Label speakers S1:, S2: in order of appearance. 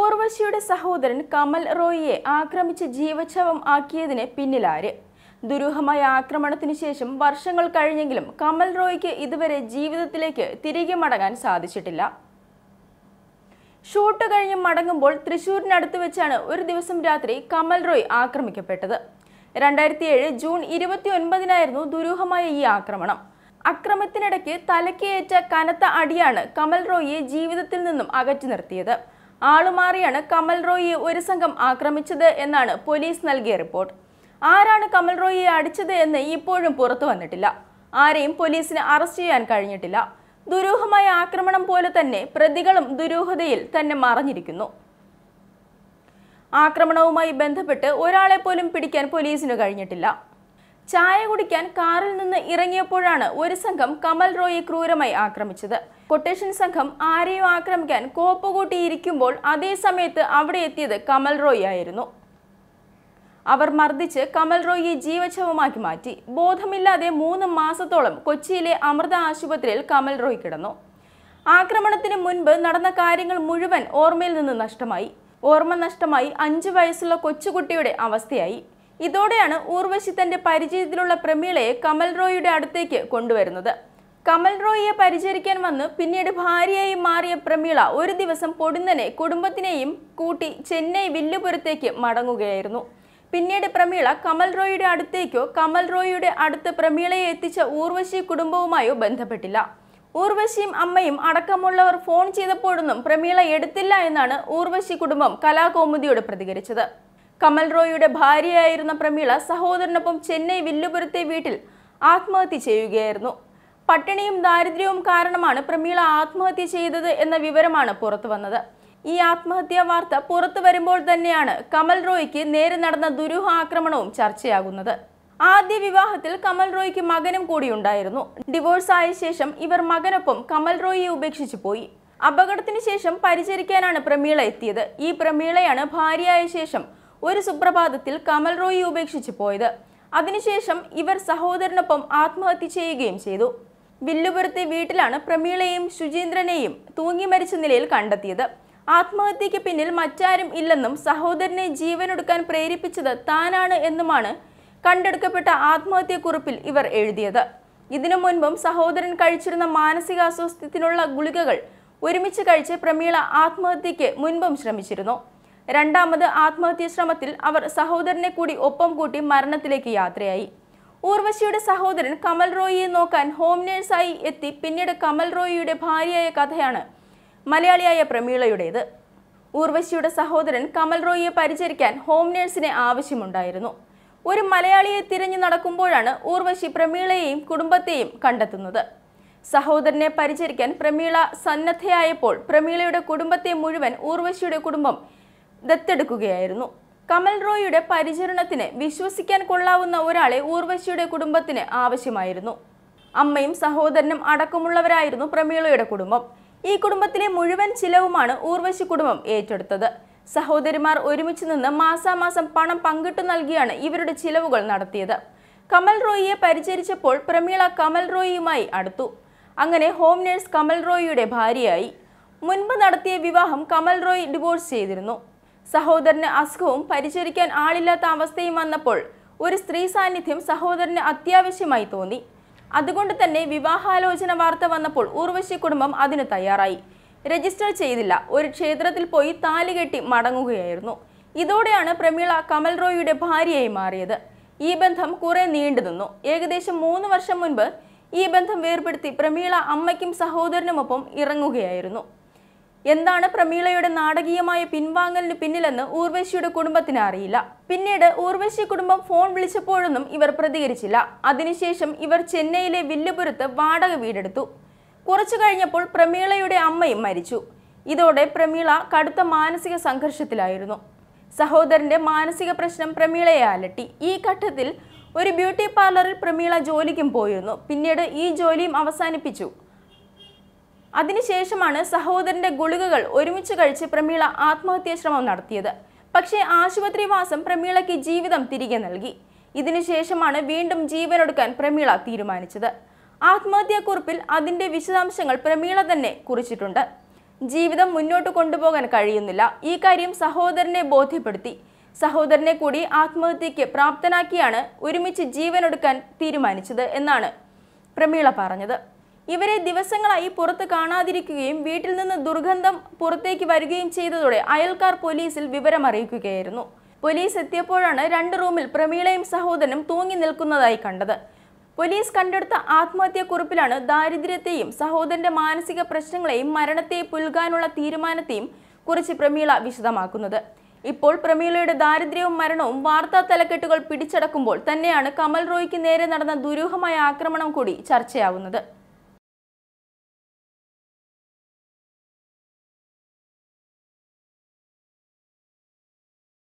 S1: ഊർവശിയുടെ സഹോദരൻ കമൽ റോയിയെ ആക്രമിച്ച് ജീവച്ഛവം ആക്കിയതിന് പിന്നിലാര് ദുരൂഹമായ ആക്രമണത്തിന് ശേഷം വർഷങ്ങൾ കഴിഞ്ഞെങ്കിലും കമൽ റോയിക്ക് ഇതുവരെ ജീവിതത്തിലേക്ക് തിരികെ മടങ്ങാൻ സാധിച്ചിട്ടില്ല ഷൂട്ട് കഴിഞ്ഞ് മടങ്ങുമ്പോൾ തൃശൂരിനടുത്ത് വെച്ചാണ് ഒരു ദിവസം രാത്രി കമൽ റോയ് ആക്രമിക്കപ്പെട്ടത് രണ്ടായിരത്തി ഏഴ് ജൂൺ ഇരുപത്തി ഒൻപതിനായിരുന്നു ദുരൂഹമായ ഈ ആക്രമണം അക്രമത്തിനിടയ്ക്ക് തലക്കേറ്റ കനത്ത അടിയാണ് കമൽ റോയിയെ ജീവിതത്തിൽ നിന്നും അകറ്റി നിർത്തിയത് ആളുമാറിയാണ് കമൽ റോയിയെ ഒരു സംഘം ആക്രമിച്ചത് എന്നാണ് പോലീസ് നൽകിയ റിപ്പോർട്ട് ആരാണ് കമൽ റോയിയെ അടിച്ചത് എന്ന് ഇപ്പോഴും പുറത്തു വന്നിട്ടില്ല ആരെയും പോലീസിന് അറസ്റ്റ് ചെയ്യാൻ കഴിഞ്ഞിട്ടില്ല ദുരൂഹമായ ആക്രമണം പോലെ തന്നെ പ്രതികളും ദുരൂഹതയിൽ തന്നെ മറഞ്ഞിരിക്കുന്നു ആക്രമണവുമായി ബന്ധപ്പെട്ട് ഒരാളെ പോലും പിടിക്കാൻ പോലീസിന് കഴിഞ്ഞിട്ടില്ല ചായ കുടിക്കാൻ കാറിൽ നിന്ന് ഇറങ്ങിയപ്പോഴാണ് ഒരു സംഘം കമൽ റോയെ ക്രൂരമായി ആക്രമിച്ചത് കൊട്ടേഷൻ സംഘം ആരെയോ ആക്രമിക്കാൻ കോപ്പുകൂട്ടിയിരിക്കുമ്പോൾ അതേ സമയത്ത് അവിടെ എത്തിയത് കമൽ റോയ് ആയിരുന്നു അവർ മർദ്ദിച്ച് കമൽ റോയിയെ ജീവച്ഛവമാക്കി മാറ്റി ബോധമില്ലാതെ മൂന്ന് മാസത്തോളം കൊച്ചിയിലെ അമൃത ആശുപത്രിയിൽ കമൽ റോയ് കിടന്നു ആക്രമണത്തിന് മുൻപ് നടന്ന കാര്യങ്ങൾ മുഴുവൻ ഓർമ്മയിൽ നിന്ന് നഷ്ടമായി ഓർമ്മ നഷ്ടമായി അഞ്ച് വയസ്സുള്ള കൊച്ചുകുട്ടിയുടെ അവസ്ഥയായി ഇതോടെയാണ് ഊർവശി തന്റെ പരിചയത്തിലുള്ള പ്രമീളയെ കമൽ റോയിയുടെ അടുത്തേക്ക് കൊണ്ടുവരുന്നത് കമൽ റോയിയെ പരിചരിക്കാൻ വന്ന് പിന്നീട് ഭാര്യയായി മാറിയ പ്രമീള ഒരു ദിവസം പൊടുന്നനെ കുടുംബത്തിനെയും കൂട്ടി ചെന്നൈ വില്ലുപുരത്തേക്ക് മടങ്ങുകയായിരുന്നു പിന്നീട് പ്രമീള കമൽ റോയിയുടെ അടുത്തേക്കോ കമൽ റോയിയുടെ അടുത്ത് പ്രമീളയെ എത്തിച്ച ഊർവശി കുടുംബവുമായോ ബന്ധപ്പെട്ടില്ല ഊർവശിയും അമ്മയും അടക്കമുള്ളവർ ഫോൺ ചെയ്തപ്പോഴൊന്നും പ്രമീള എടുത്തില്ല എന്നാണ് ഊർവശി കുടുംബം കലാകൗമുദിയോട് പ്രതികരിച്ചത് കമൽ റോയിയുടെ ഭാര്യയായിരുന്ന പ്രമീള സഹോദരനൊപ്പം ചെന്നൈ വില്ലുപുരത്തെ വീട്ടിൽ ആത്മഹത്യ ചെയ്യുകയായിരുന്നു പട്ടിണിയും ദാരിദ്ര്യവും കാരണമാണ് പ്രമീള ആത്മഹത്യ ചെയ്തത് എന്ന വിവരമാണ് പുറത്തു വന്നത് ഈ ആത്മഹത്യാ വാർത്ത പുറത്തു വരുമ്പോൾ തന്നെയാണ് കമൽ റോയ്ക്ക് നേരെ നടന്ന ദുരൂഹ ആക്രമണവും ചർച്ചയാകുന്നത് ആദ്യ വിവാഹത്തിൽ കമൽ റോയ്ക്ക് മകനും കൂടി ഉണ്ടായിരുന്നു ഡിവോഴ്സ് ആയ ശേഷം ഇവർ മകനൊപ്പം കമൽ റോയിയെ ഉപേക്ഷിച്ചു പോയി അപകടത്തിന് ശേഷം പരിചരിക്കാനാണ് പ്രമീള എത്തിയത് ഈ പ്രമീളയാണ് ഭാര്യയായ ശേഷം ഒരു സുപ്രഭാതത്തിൽ കമൽ റോയി ഉപേക്ഷിച്ചു പോയത് അതിനുശേഷം ഇവർ സഹോദരനൊപ്പം ആത്മഹത്യ ചെയ്യുകയും ചെയ്തു വില്ലുപുരത്തെ വീട്ടിലാണ് പ്രമീളയെയും ശുചീന്ദ്രനെയും തൂങ്ങി മരിച്ച നിലയിൽ കണ്ടെത്തിയത് ആത്മഹത്യയ്ക്ക് പിന്നിൽ മറ്റാരും ഇല്ലെന്നും സഹോദരനെ ജീവനൊടുക്കാൻ പ്രേരിപ്പിച്ചത് താനാണ് എന്നുമാണ് കണ്ടെടുക്കപ്പെട്ട ആത്മഹത്യക്കുറിപ്പിൽ ഇവർ എഴുതിയത് ഇതിനു മുൻപും സഹോദരൻ കഴിച്ചിരുന്ന മാനസികാസ്വാസ്ഥ്യത്തിനുള്ള ഗുളികകൾ ഒരുമിച്ച് കഴിച്ച് പ്രമീള ആത്മഹത്യയ്ക്ക് മുൻപും ശ്രമിച്ചിരുന്നു രണ്ടാമത് ആത്മഹത്യാ ശ്രമത്തിൽ അവർ സഹോദരനെ കൂടി ഒപ്പം കൂട്ടി മരണത്തിലേക്ക് യാത്രയായി ഊർവശിയുടെ സഹോദരൻ കമൽ റോയിയെ നോക്കാൻ ഹോം നേഴ്സായി എത്തി പിന്നീട് കമൽ റോയിയുടെ ഭാര്യയായ കഥയാണ് മലയാളിയായ പ്രമീളയുടേത് ഊർവശിയുടെ സഹോദരൻ കമൽ റോയിയെ പരിചരിക്കാൻ ഹോം നേഴ്സിനെ ആവശ്യമുണ്ടായിരുന്നു ഒരു മലയാളിയെ തിരഞ്ഞു നടക്കുമ്പോഴാണ് ഊർവശി പ്രമീളയെയും കുടുംബത്തെയും കണ്ടെത്തുന്നത് സഹോദരനെ പരിചരിക്കാൻ പ്രമീള സന്നദ്ധയായപ്പോൾ പ്രമീളയുടെ കുടുംബത്തെ മുഴുവൻ ഊർവശിയുടെ കുടുംബം ദത്തെടുക്കുകയായിരുന്നു കമൽ റോയിയുടെ പരിചരണത്തിന് വിശ്വസിക്കാൻ കൊള്ളാവുന്ന ഒരാളെ ഊർവശിയുടെ കുടുംബത്തിന് ആവശ്യമായിരുന്നു അമ്മയും സഹോദരനും അടക്കമുള്ളവരായിരുന്നു പ്രമീളയുടെ കുടുംബം ഈ കുടുംബത്തിലെ മുഴുവൻ ചിലവുമാണ് ഊർവശി കുടുംബം ഏറ്റെടുത്തത് സഹോദരിമാർ ഒരുമിച്ച് നിന്ന് മാസാമാസം പണം പങ്കിട്ടു നൽകിയാണ് ഇവരുടെ ചിലവുകൾ നടത്തിയത് കമൽ റോയിയെ പരിചരിച്ചപ്പോൾ പ്രമീള കമൽ റോയിയുമായി അടുത്തു അങ്ങനെ ഹോം നേഴ്സ് കമൽ റോയിയുടെ ഭാര്യയായി മുൻപ് നടത്തിയ വിവാഹം കമൽ റോയി ഡിവോഴ്സ് ചെയ്തിരുന്നു സഹോദരന് അസുഖവും പരിചരിക്കാൻ ആളില്ലാത്ത അവസ്ഥയും വന്നപ്പോൾ ഒരു സ്ത്രീ സാന്നിധ്യം സഹോദരന് അത്യാവശ്യമായി തോന്നി അതുകൊണ്ട് തന്നെ വിവാഹാലോചന വാർത്ത വന്നപ്പോൾ ഉർവശി കുടുംബം അതിന് തയ്യാറായി രജിസ്റ്റർ ചെയ്തില്ല ഒരു ക്ഷേത്രത്തിൽ പോയി താലി കെട്ടി മടങ്ങുകയായിരുന്നു ഇതോടെയാണ് പ്രമീള കമൽ റോയിയുടെ ഭാര്യയായി മാറിയത് ഈ ബന്ധം കുറെ നീണ്ടു നിന്നു ഏകദേശം മൂന്ന് വർഷം മുൻപ് ഈ ബന്ധം വേർപെടുത്തി പ്രമീള അമ്മയ്ക്കും സഹോദരനുമൊപ്പം ഇറങ്ങുകയായിരുന്നു എന്താണ് പ്രമീളയുടെ നാടകീയമായ പിൻവാങ്ങലിന് പിന്നിലെന്ന് ഊർവശിയുടെ കുടുംബത്തിന് അറിയില്ല പിന്നീട് ഊർവശി കുടുംബം ഫോൺ വിളിച്ചപ്പോഴൊന്നും ഇവർ പ്രതികരിച്ചില്ല അതിനുശേഷം ഇവർ ചെന്നൈയിലെ വില്ലുപുരത്ത് വാടക വീടെടുത്തു കുറച്ചു കഴിഞ്ഞപ്പോൾ പ്രമീളയുടെ അമ്മയും മരിച്ചു ഇതോടെ പ്രമീള കടുത്ത മാനസിക സംഘർഷത്തിലായിരുന്നു സഹോദരന്റെ മാനസിക പ്രശ്നം പ്രമീളയെ അലട്ടി ഈ ഘട്ടത്തിൽ ഒരു ബ്യൂട്ടി പാർലറിൽ പ്രമീള ജോലിക്കും പോയിരുന്നു പിന്നീട് ഈ ജോലിയും അവസാനിപ്പിച്ചു അതിനുശേഷമാണ് സഹോദരന്റെ ഗുളികകൾ ഒരുമിച്ച് കഴിച്ച് പ്രമീള ശ്രമം നടത്തിയത് പക്ഷേ ആശുപത്രിവാസം പ്രമീളയ്ക്ക് ജീവിതം തിരികെ നൽകി ഇതിനുശേഷമാണ് വീണ്ടും ജീവനൊടുക്കാൻ പ്രമീള തീരുമാനിച്ചത് ആത്മഹത്യാക്കുറിപ്പിൽ അതിന്റെ വിശദാംശങ്ങൾ പ്രമീള തന്നെ കുറിച്ചിട്ടുണ്ട് ജീവിതം മുന്നോട്ട് കൊണ്ടുപോകാൻ കഴിയുന്നില്ല ഈ കാര്യം സഹോദരനെ ബോധ്യപ്പെടുത്തി സഹോദരനെ കൂടി ആത്മഹത്യക്ക് പ്രാപ്തനാക്കിയാണ് ഒരുമിച്ച് ജീവനൊടുക്കാൻ തീരുമാനിച്ചത് എന്നാണ് പ്രമീള പറഞ്ഞത് ഇവരെ ദിവസങ്ങളായി പുറത്ത് കാണാതിരിക്കുകയും വീട്ടിൽ നിന്ന് ദുർഗന്ധം പുറത്തേക്ക് വരികയും ചെയ്തതോടെ അയൽക്കാർ പോലീസിൽ വിവരം അറിയിക്കുകയായിരുന്നു പോലീസ് എത്തിയപ്പോഴാണ് രണ്ട് റൂമിൽ പ്രമീളയും സഹോദരനും തൂങ്ങി നിൽക്കുന്നതായി കണ്ടത് പോലീസ് കണ്ടെടുത്ത ആത്മഹത്യാക്കുറിപ്പിലാണ് ദാരിദ്ര്യത്തെയും സഹോദരന്റെ മാനസിക പ്രശ്നങ്ങളെയും മരണത്തെ പുൽകാനുള്ള തീരുമാനത്തെയും കുറിച്ച് പ്രമീള വിശദമാക്കുന്നത് ഇപ്പോൾ പ്രമീളയുടെ ദാരിദ്ര്യവും മരണവും വാർത്താ തലക്കെട്ടുകൾ പിടിച്ചടക്കുമ്പോൾ തന്നെയാണ് കമൽ റോയ്ക്ക് നേരെ നടന്ന ദുരൂഹമായ ആക്രമണം കൂടി ചർച്ചയാവുന്നത്